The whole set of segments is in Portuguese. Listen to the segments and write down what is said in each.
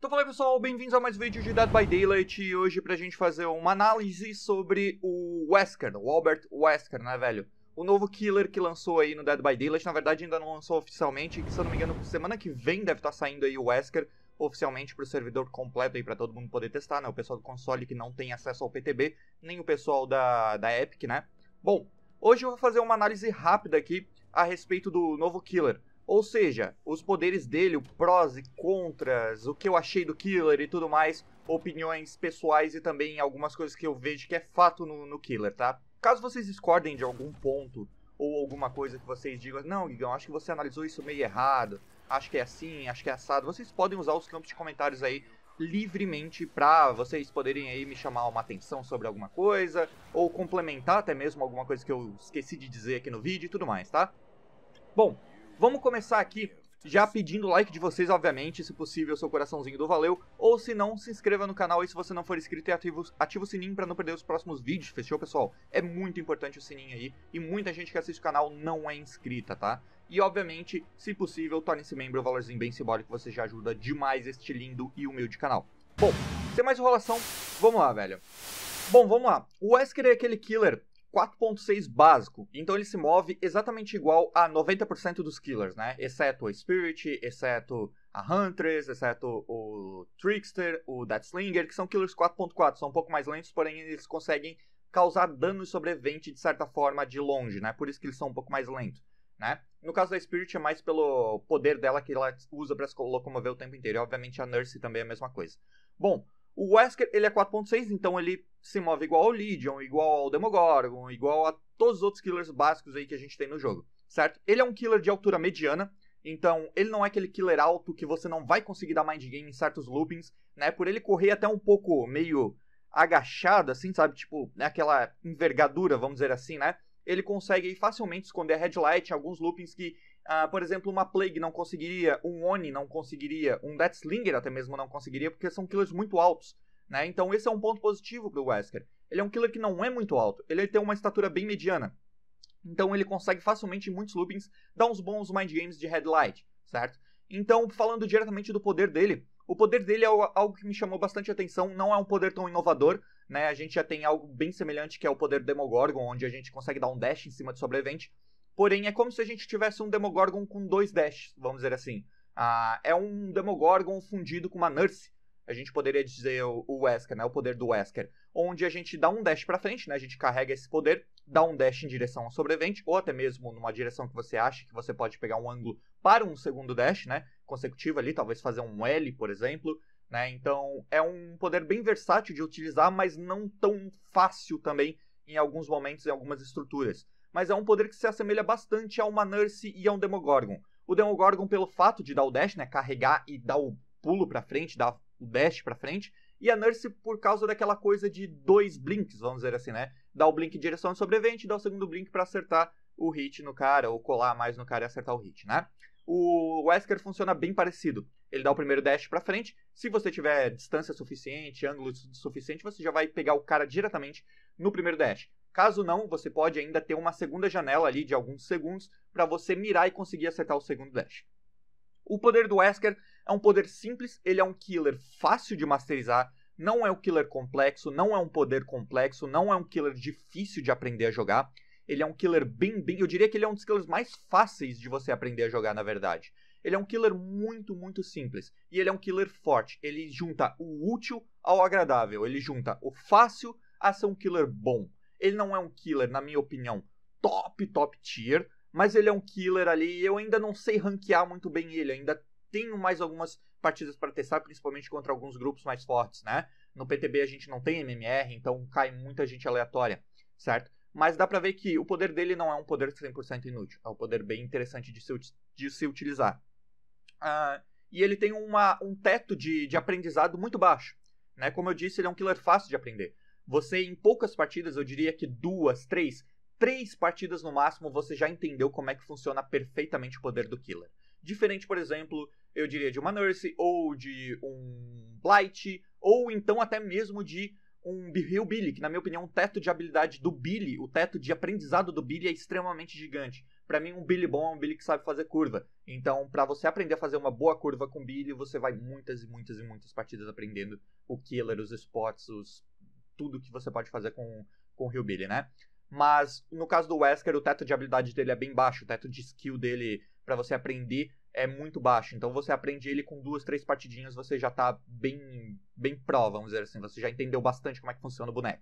Então fala aí pessoal, bem-vindos a mais um vídeo de Dead by Daylight e hoje pra gente fazer uma análise sobre o Wesker, o Albert Wesker, né velho? O novo killer que lançou aí no Dead by Daylight, na verdade ainda não lançou oficialmente, que se eu não me engano semana que vem deve estar tá saindo aí o Wesker oficialmente pro servidor completo aí pra todo mundo poder testar, né? O pessoal do console que não tem acesso ao PTB, nem o pessoal da, da Epic, né? Bom, hoje eu vou fazer uma análise rápida aqui a respeito do novo killer. Ou seja, os poderes dele, o prós e contras, o que eu achei do Killer e tudo mais, opiniões pessoais e também algumas coisas que eu vejo que é fato no, no Killer, tá? Caso vocês discordem de algum ponto ou alguma coisa que vocês digam, não, Guigão, acho que você analisou isso meio errado, acho que é assim, acho que é assado, vocês podem usar os campos de comentários aí livremente para vocês poderem aí me chamar uma atenção sobre alguma coisa ou complementar até mesmo alguma coisa que eu esqueci de dizer aqui no vídeo e tudo mais, tá? Bom, Vamos começar aqui já pedindo like de vocês, obviamente, se possível, seu coraçãozinho do valeu. Ou se não, se inscreva no canal e se você não for inscrito, ativa, o sininho para não perder os próximos vídeos, fechou, pessoal? É muito importante o sininho aí e muita gente que assiste o canal não é inscrita, tá? E, obviamente, se possível, torne-se membro, o valorzinho bem simbólico, você já ajuda demais este lindo e humilde canal. Bom, sem mais enrolação, vamos lá, velho. Bom, vamos lá. O Wesker é aquele killer 4.6 básico, então ele se move exatamente igual a 90% dos killers, né? Exceto a Spirit, exceto a Huntress, exceto o Trickster, o Deathslinger, que são killers 4.4, são um pouco mais lentos, porém eles conseguem causar dano sobrevivente de certa forma de longe, né? Por isso que eles são um pouco mais lentos, né? No caso da Spirit é mais pelo poder dela que ela usa para se locomover o tempo inteiro, e obviamente a Nurse também é a mesma coisa. Bom, o Wesker ele é 4.6, então ele se move igual ao Legion, igual ao Demogorgon, igual a todos os outros killers básicos aí que a gente tem no jogo, certo? Ele é um killer de altura mediana, então ele não é aquele killer alto que você não vai conseguir dar mind game em certos loopings, né? Por ele correr até um pouco meio agachado, assim, sabe? Tipo, né? aquela envergadura, vamos dizer assim, né? Ele consegue facilmente esconder a headlight em alguns loopings que, uh, por exemplo, uma Plague não conseguiria, um Oni não conseguiria, um Deathslinger até mesmo não conseguiria, porque são killers muito altos. Né? Então esse é um ponto positivo para o Wesker. Ele é um killer que não é muito alto, ele tem uma estatura bem mediana. Então ele consegue facilmente em muitos loopings dar uns bons mind games de headlight, certo? Então, falando diretamente do poder dele, o poder dele é algo que me chamou bastante atenção, não é um poder tão inovador, né? A gente já tem algo bem semelhante que é o poder Demogorgon, onde a gente consegue dar um dash em cima do sobrevivente. Porém, é como se a gente tivesse um Demogorgon com dois dashes, vamos dizer assim. Ah, é um Demogorgon fundido com uma Nurse, a gente poderia dizer o, Wesker, né? O poder do Wesker. Onde a gente dá um dash pra frente, né? A gente carrega esse poder, dá um dash em direção ao sobrevivente, ou até mesmo numa direção que você acha que você pode pegar um ângulo para um segundo dash, né? Consecutivo ali, talvez fazer um L, por exemplo. Né? Então é um poder bem versátil de utilizar, mas não tão fácil também em alguns momentos, em algumas estruturas. Mas é um poder que se assemelha bastante a uma Nurse e a um Demogorgon. O Demogorgon, pelo fato de dar o dash, né, carregar e dar o pulo para frente, dar o dash para frente, e a Nurse por causa daquela coisa de dois blinks, vamos dizer assim, né? Dá o blink em direção ao sobrevivente e dá o segundo blink para acertar o hit no cara, ou colar mais no cara e acertar o hit, né? O Wesker funciona bem parecido. Ele dá o primeiro dash para frente. Se você tiver distância suficiente, ângulo suficiente, você já vai pegar o cara diretamente no primeiro dash. Caso não, você pode ainda ter uma segunda janela ali de alguns segundos para você mirar e conseguir acertar o segundo dash. O poder do Wesker é um poder simples, ele é um killer fácil de masterizar, não é um killer complexo, não é um poder complexo, não é um killer difícil de aprender a jogar. Ele é um killer bem, bem. Eu diria que ele é um dos killers mais fáceis de você aprender a jogar, na verdade. Ele é um killer muito, muito simples. E ele é um killer forte. Ele junta o útil ao agradável. Ele junta o fácil a ser um killer bom. Ele não é um killer, na minha opinião, top, top tier. Mas ele é um killer ali. e Eu ainda não sei ranquear muito bem ele. Ainda tenho mais algumas partidas para testar, principalmente contra alguns grupos mais fortes, né? No PTB a gente não tem MMR, então cai muita gente aleatória, certo? Mas dá pra ver que o poder dele não é um poder 100% inútil, é um poder bem interessante de se, de se utilizar. Uh, e ele tem uma, um teto de, de aprendizado muito baixo, né? Como eu disse, ele é um killer fácil de aprender. Você, em poucas partidas, eu diria que duas, três, três partidas no máximo, você já entendeu como é que funciona perfeitamente o poder do killer. Diferente, por exemplo, eu diria, de uma Nurse, ou de um Blight, ou então até mesmo de um Hill Billy, que na minha opinião o teto de habilidade do Billy, o teto de aprendizado do Billy é extremamente gigante. Para mim, um Billy bom é um Billy que sabe fazer curva. Então, para você aprender a fazer uma boa curva com Billy, você vai muitas e muitas e muitas partidas aprendendo o killer, os spots, os tudo que você pode fazer com com o Hill Billy, né? Mas no caso do Wesker, o teto de habilidade dele é bem baixo, o teto de skill dele para você aprender é muito baixo. Então você aprende ele com duas, três partidinhas, você já tá bem, bem pró, vamos dizer assim. Você já entendeu bastante como é que funciona o boneco.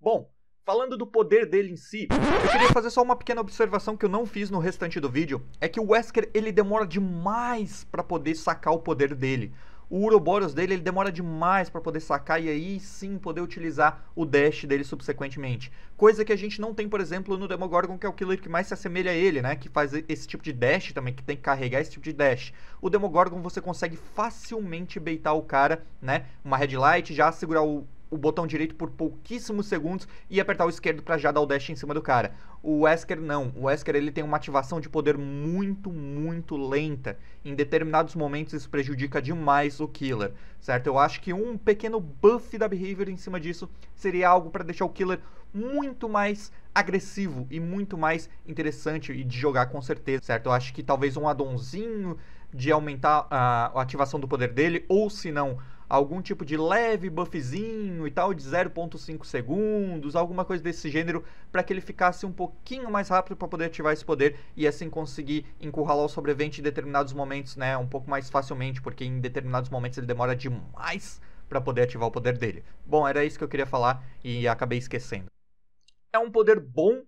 Bom, falando do poder dele em si, eu queria fazer só uma pequena observação que eu não fiz no restante do vídeo, é que o Wesker ele demora demais para poder sacar o poder dele o Uroboros dele ele demora demais para poder sacar e aí sim poder utilizar o dash dele subsequentemente. Coisa que a gente não tem, por exemplo, no Demogorgon, que é o killer que mais se assemelha a ele, né? Que faz esse tipo de dash também, que tem que carregar esse tipo de dash. O Demogorgon você consegue facilmente baitar o cara, né? Uma headlight, já segurar o o botão direito por pouquíssimos segundos e apertar o esquerdo para já dar o dash em cima do cara. O Wesker não, o Wesker ele tem uma ativação de poder muito, muito lenta. Em determinados momentos isso prejudica demais o Killer, certo? Eu acho que um pequeno buff da Behavior em cima disso seria algo para deixar o Killer muito mais agressivo e muito mais interessante e de jogar com certeza, certo? Eu acho que talvez um addonzinho de aumentar a ativação do poder dele, ou se não, algum tipo de leve buffzinho e tal, de 0.5 segundos, alguma coisa desse gênero, para que ele ficasse um pouquinho mais rápido para poder ativar esse poder e assim conseguir encurralar o sobrevivente em determinados momentos, né, um pouco mais facilmente, porque em determinados momentos ele demora demais para poder ativar o poder dele. Bom, era isso que eu queria falar e acabei esquecendo. É um poder bom,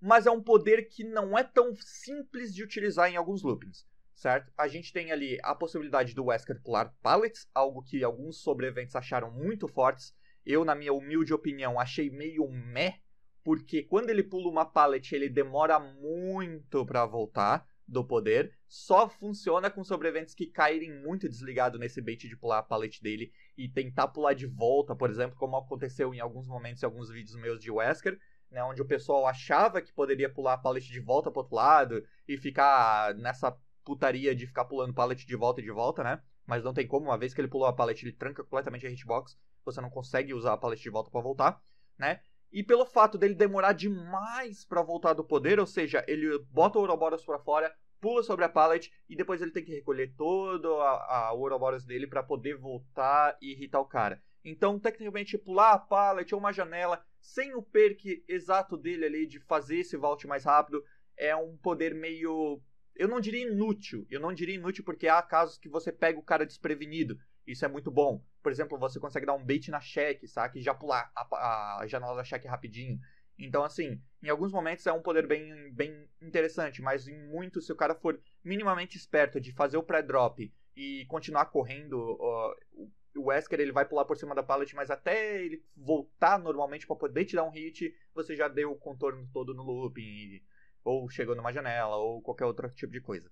mas é um poder que não é tão simples de utilizar em alguns loopings certo? A gente tem ali a possibilidade do Wesker pular pallets, algo que alguns sobreviventes acharam muito fortes. Eu, na minha humilde opinião, achei meio meh, porque quando ele pula uma pallet, ele demora muito para voltar do poder. Só funciona com sobreviventes que caírem muito desligado nesse bait de pular a pallet dele e tentar pular de volta, por exemplo, como aconteceu em alguns momentos em alguns vídeos meus de Wesker. Né, onde o pessoal achava que poderia pular a pallet de volta pro outro lado e ficar nessa putaria de ficar pulando pallet de volta e de volta, né? Mas não tem como, uma vez que ele pulou a pallet, ele tranca completamente a hitbox, você não consegue usar a pallet de volta para voltar, né? E pelo fato dele demorar demais para voltar do poder, ou seja, ele bota o Ouroboros para fora, pula sobre a pallet e depois ele tem que recolher todo a, a Ouroboros dele para poder voltar e irritar o cara. Então, tecnicamente, pular a pallet ou uma janela sem o perk exato dele ali de fazer esse vault mais rápido é um poder meio eu não diria inútil. Eu não diria inútil porque há casos que você pega o cara desprevenido. Isso é muito bom. Por exemplo, você consegue dar um bait na cheque, sabe, E já pular a, a janela da cheque rapidinho. Então, assim, em alguns momentos é um poder bem, bem interessante, mas em muitos, se o cara for minimamente esperto de fazer o pré-drop e continuar correndo, uh, o Wesker ele vai pular por cima da pallet, mas até ele voltar normalmente para poder te dar um hit, você já deu o contorno todo no looping e ou chegando numa janela, ou qualquer outro tipo de coisa.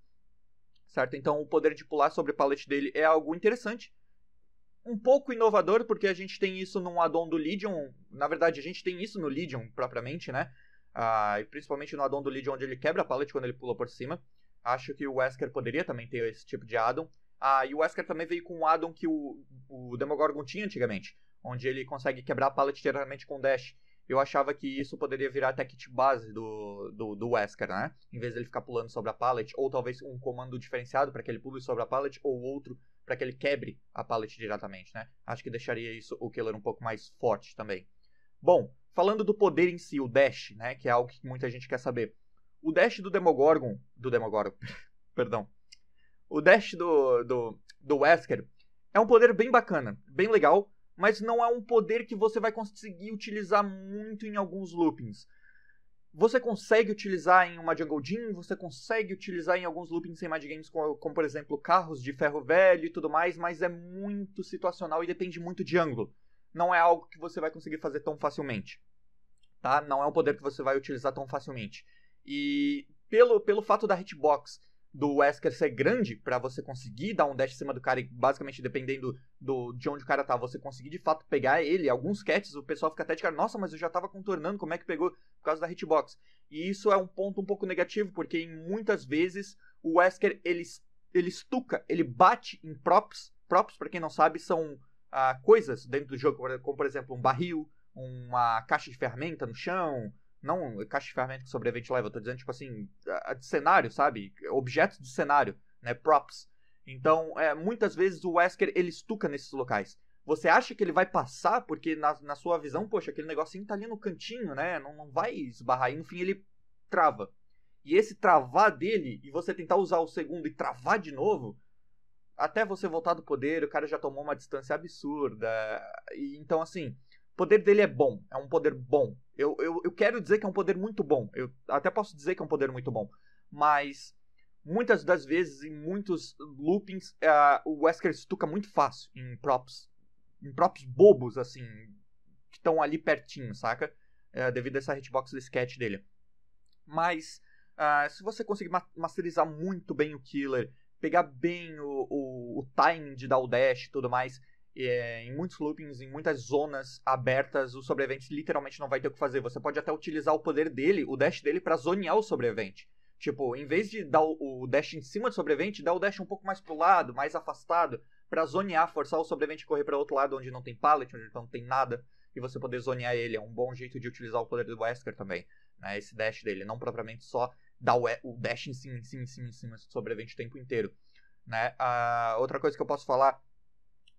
Certo? Então o poder de pular sobre o pallet dele é algo interessante, um pouco inovador, porque a gente tem isso num addon do Legion, na verdade a gente tem isso no Legion propriamente, né? Ah, e principalmente no addon do Legion, onde ele quebra a pallet quando ele pula por cima. Acho que o Wesker poderia também ter esse tipo de addon. Ah, e o Wesker também veio com um addon que o, o Demogorgon tinha antigamente, onde ele consegue quebrar a pallet diretamente com dash eu achava que isso poderia virar até kit base do, do, do Wesker, né? Em vez dele ficar pulando sobre a pallet, ou talvez um comando diferenciado para que ele pule sobre a pallet, ou outro para que ele quebre a pallet diretamente, né? Acho que deixaria isso o Killer um pouco mais forte também. Bom, falando do poder em si, o dash, né, que é algo que muita gente quer saber. O dash do Demogorgon, do Demogorgon, perdão. O dash do, do do Wesker é um poder bem bacana, bem legal, mas não é um poder que você vai conseguir utilizar muito em alguns loopings. Você consegue utilizar em uma Jungle Gym, você consegue utilizar em alguns loopings em Mad Games, como, como, por exemplo carros de ferro velho e tudo mais, mas é muito situacional e depende muito de ângulo. Não é algo que você vai conseguir fazer tão facilmente. Tá? Não é um poder que você vai utilizar tão facilmente. E pelo, pelo fato da hitbox do Wesker ser grande para você conseguir dar um dash em cima do cara e basicamente dependendo do, de onde o cara tá, você conseguir de fato pegar ele. Alguns catches o pessoal fica até de cara, nossa, mas eu já tava contornando, como é que pegou por causa da hitbox? E isso é um ponto um pouco negativo, porque em muitas vezes o Wesker ele, ele estuca, ele bate em props. Props, para quem não sabe, são ah, coisas dentro do jogo, como por exemplo um barril, uma caixa de ferramenta no chão, não caixa de ferramenta que sobrevivente level, eu tô dizendo, tipo assim, de cenário, sabe? Objetos de cenário, né? Props. Então, é, muitas vezes o Wesker, ele estuca nesses locais. Você acha que ele vai passar, porque na, na sua visão, poxa, aquele negocinho tá ali no cantinho, né? Não, não vai esbarrar. E, no fim, ele trava. E esse travar dele, e você tentar usar o segundo e travar de novo, até você voltar do poder, o cara já tomou uma distância absurda. E, então, assim, poder dele é bom, é um poder bom. Eu, eu, eu quero dizer que é um poder muito bom. Eu até posso dizer que é um poder muito bom. Mas muitas das vezes, em muitos loopings, uh, o Wesker estuca muito fácil em props. Em props bobos, assim. Que estão ali pertinho, saca? Uh, devido a essa hitbox do sketch dele. Mas uh, se você conseguir ma masterizar muito bem o killer, pegar bem o, o, o timing de dar o dash e tudo mais, é, em muitos loopings, em muitas zonas abertas, o sobrevivente literalmente não vai ter o que fazer. Você pode até utilizar o poder dele, o dash dele, para zonear o sobrevivente. Tipo, em vez de dar o, dash em cima do sobrevivente, dá o dash um pouco mais pro lado, mais afastado, para zonear, forçar o sobrevivente a correr para outro lado onde não tem pallet, onde não tem nada, e você poder zonear ele. É um bom jeito de utilizar o poder do Wesker também, né? Esse dash dele, não propriamente só dar o, o dash em cima, em cima, em cima, em cima do sobrevivente o tempo inteiro. Né? Uh, outra coisa que eu posso falar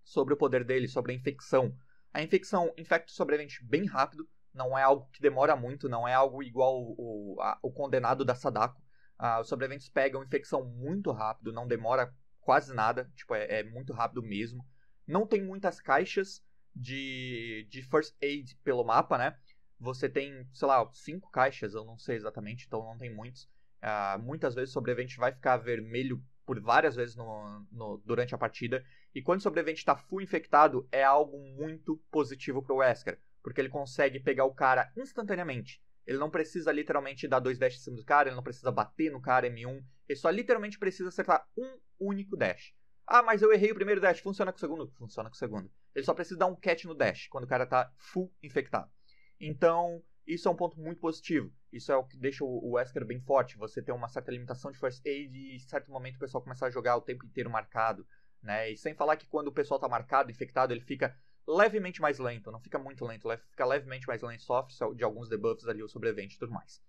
sobre o poder dele, sobre a infecção. A infecção infecta o sobrevivente bem rápido, não é algo que demora muito, não é algo igual o, o condenado da Sadako. Ah, os sobreviventes pegam infecção muito rápido, não demora quase nada, tipo, é, é muito rápido mesmo. Não tem muitas caixas de, de first aid pelo mapa, né? Você tem, sei lá, cinco caixas, eu não sei exatamente, então não tem muitos. Ah, muitas vezes o sobrevivente vai ficar vermelho por várias vezes no, no, durante a partida e quando o sobrevivente está full infectado, é algo muito positivo para o Wesker, porque ele consegue pegar o cara instantaneamente. Ele não precisa literalmente dar dois dash em cima do cara, ele não precisa bater no cara M1, ele só literalmente precisa acertar um único dash. Ah, mas eu errei o primeiro dash, funciona com o segundo? Funciona com o segundo. Ele só precisa dar um catch no dash, quando o cara tá full infectado. Então, isso é um ponto muito positivo. Isso é o que deixa o Wesker bem forte. Você tem uma certa limitação de first aid e, em certo momento, o pessoal começa a jogar o tempo inteiro marcado. Né? E sem falar que quando o pessoal tá marcado, infectado, ele fica levemente mais lento, não fica muito lento, fica levemente mais lento, sofre de alguns debuffs ali, o sobrevivente e tudo mais.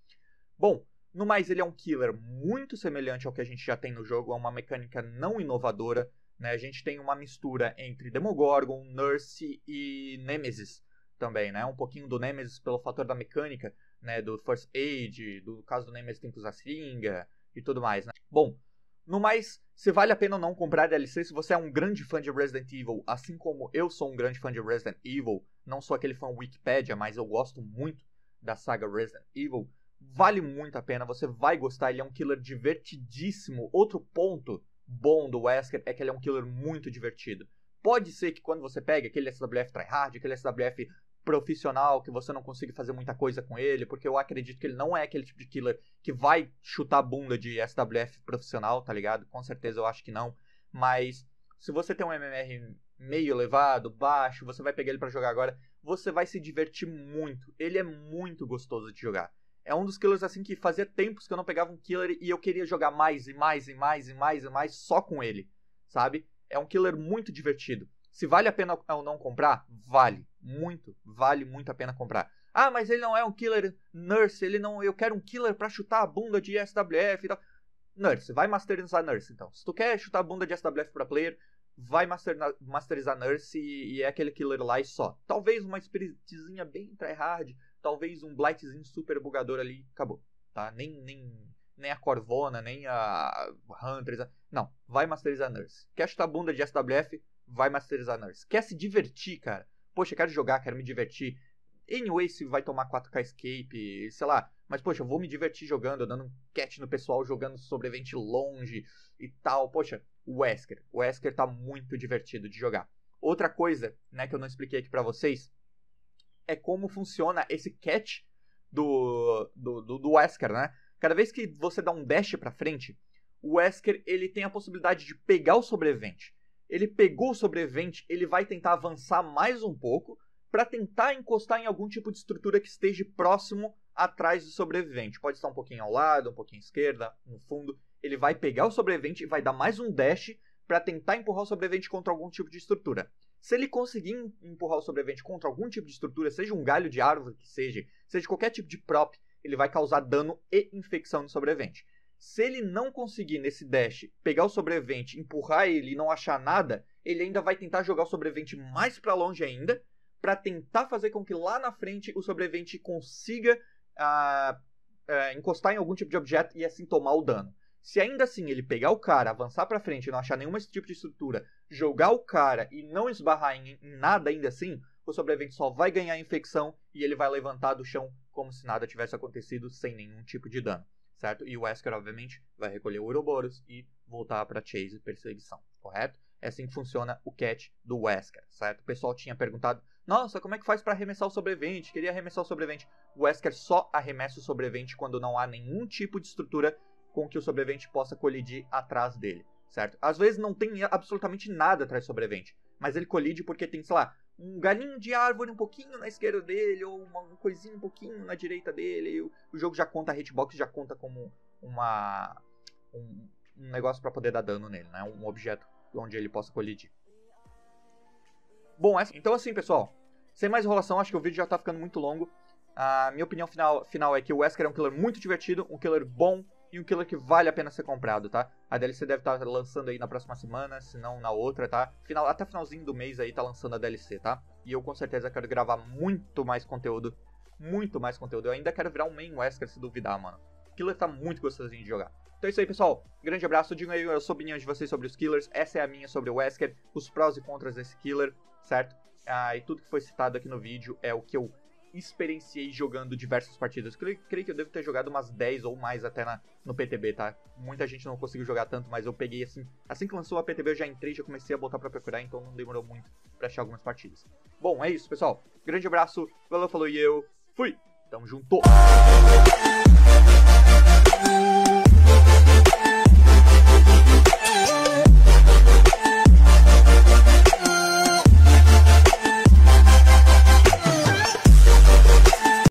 Bom, no mais, ele é um killer muito semelhante ao que a gente já tem no jogo, é uma mecânica não inovadora, né? A gente tem uma mistura entre Demogorgon, Nurse e Nemesis também, né? Um pouquinho do Nemesis pelo fator da mecânica, né? Do First Aid, do caso do Nemesis tem que usar seringa e tudo mais, né? Bom, no mais, se vale a pena ou não comprar DLC se você é um grande fã de Resident Evil, assim como eu sou um grande fã de Resident Evil, não sou aquele fã Wikipedia, mas eu gosto muito da saga Resident Evil, vale muito a pena, você vai gostar, ele é um killer divertidíssimo. Outro ponto bom do Wesker é que ele é um killer muito divertido. Pode ser que quando você pega aquele SWF tryhard, aquele SWF profissional que você não consegue fazer muita coisa com ele, porque eu acredito que ele não é aquele tipo de killer que vai chutar a bunda de SWF profissional, tá ligado? Com certeza eu acho que não. Mas se você tem um MMR meio elevado, baixo, você vai pegar ele para jogar agora, você vai se divertir muito. Ele é muito gostoso de jogar. É um dos killers assim que fazia tempos que eu não pegava um killer e eu queria jogar mais e mais e mais e mais e mais só com ele, sabe? É um killer muito divertido. Se vale a pena ou não comprar, vale. Muito, vale muito a pena comprar. Ah, mas ele não é um killer nurse, ele não. Eu quero um killer para chutar a bunda de SWF e tal. Nurse, vai masterizar Nurse então. Se tu quer chutar a bunda de SWF pra player, vai master masterizar Nurse e, e, é aquele killer lá e só. Talvez uma spiritzinha bem tryhard, talvez um blightzinho super bugador ali, acabou. Tá? Nem, nem, nem a Corvona, nem a Huntress. Não, vai masterizar Nurse. Quer chutar a bunda de SWF? vai masterizar Nurse. Quer se divertir, cara? Poxa, quero jogar, quero me divertir. Anyway, se vai tomar 4K Escape, sei lá. Mas, poxa, eu vou me divertir jogando, dando um catch no pessoal, jogando sobrevivente longe e tal. Poxa, o Wesker. O Wesker tá muito divertido de jogar. Outra coisa, né, que eu não expliquei aqui para vocês, é como funciona esse catch do, do, do, do Wesker, né? Cada vez que você dá um dash pra frente, o Wesker ele tem a possibilidade de pegar o sobrevivente ele pegou o sobrevivente, ele vai tentar avançar mais um pouco para tentar encostar em algum tipo de estrutura que esteja próximo atrás do sobrevivente. Pode estar um pouquinho ao lado, um pouquinho à esquerda, no fundo. Ele vai pegar o sobrevivente e vai dar mais um dash para tentar empurrar o sobrevivente contra algum tipo de estrutura. Se ele conseguir empurrar o sobrevivente contra algum tipo de estrutura, seja um galho de árvore que seja, seja qualquer tipo de prop, ele vai causar dano e infecção no sobrevivente. Se ele não conseguir nesse dash pegar o sobrevivente, empurrar ele e não achar nada, ele ainda vai tentar jogar o sobrevivente mais para longe ainda, para tentar fazer com que lá na frente o sobrevivente consiga ah, é, encostar em algum tipo de objeto e assim tomar o dano. Se ainda assim ele pegar o cara, avançar para frente e não achar nenhum tipo de estrutura, jogar o cara e não esbarrar em, em nada ainda assim, o sobrevivente só vai ganhar infecção e ele vai levantar do chão como se nada tivesse acontecido sem nenhum tipo de dano certo? E o Wesker, obviamente, vai recolher o Ouroboros e voltar para Chase perseguição, correto? É assim que funciona o catch do Wesker, certo? O pessoal tinha perguntado, nossa, como é que faz para arremessar o sobrevivente? Queria arremessar o sobrevivente. O Wesker só arremessa o sobrevivente quando não há nenhum tipo de estrutura com que o sobrevivente possa colidir atrás dele, certo? Às vezes não tem absolutamente nada atrás do sobrevivente, mas ele colide porque tem, sei lá, um galinho de árvore um pouquinho na esquerda dele, ou uma coisinha um pouquinho na direita dele. O, o jogo já conta, a hitbox já conta como uma, um, um negócio para poder dar dano nele, né? Um objeto onde ele possa colidir. Bom, essa, então assim, pessoal. Sem mais enrolação, acho que o vídeo já tá ficando muito longo. A minha opinião final, final é que o Wesker é um killer muito divertido, um killer bom, e um killer que vale a pena ser comprado, tá? A DLC deve estar tá lançando aí na próxima semana, se não na outra, tá? Final, até finalzinho do mês aí tá lançando a DLC, tá? E eu com certeza quero gravar muito mais conteúdo, muito mais conteúdo. Eu ainda quero virar um main Wesker se duvidar, mano. Killer tá muito gostosinho de jogar. Então é isso aí, pessoal. Grande abraço. Digam aí a sua opinião de vocês sobre os Killers. Essa é a minha sobre o Wesker, os prós e contras desse Killer, certo? Ah, e tudo que foi citado aqui no vídeo é o que eu experienciei jogando diversas partidas. Creio, creio, que eu devo ter jogado umas 10 ou mais até na, no PTB, tá? Muita gente não conseguiu jogar tanto, mas eu peguei assim. Assim que lançou a PTB, eu já entrei, já comecei a botar para procurar, então não demorou muito para achar algumas partidas. Bom, é isso, pessoal. Grande abraço, valeu, falou e eu fui! Tamo junto!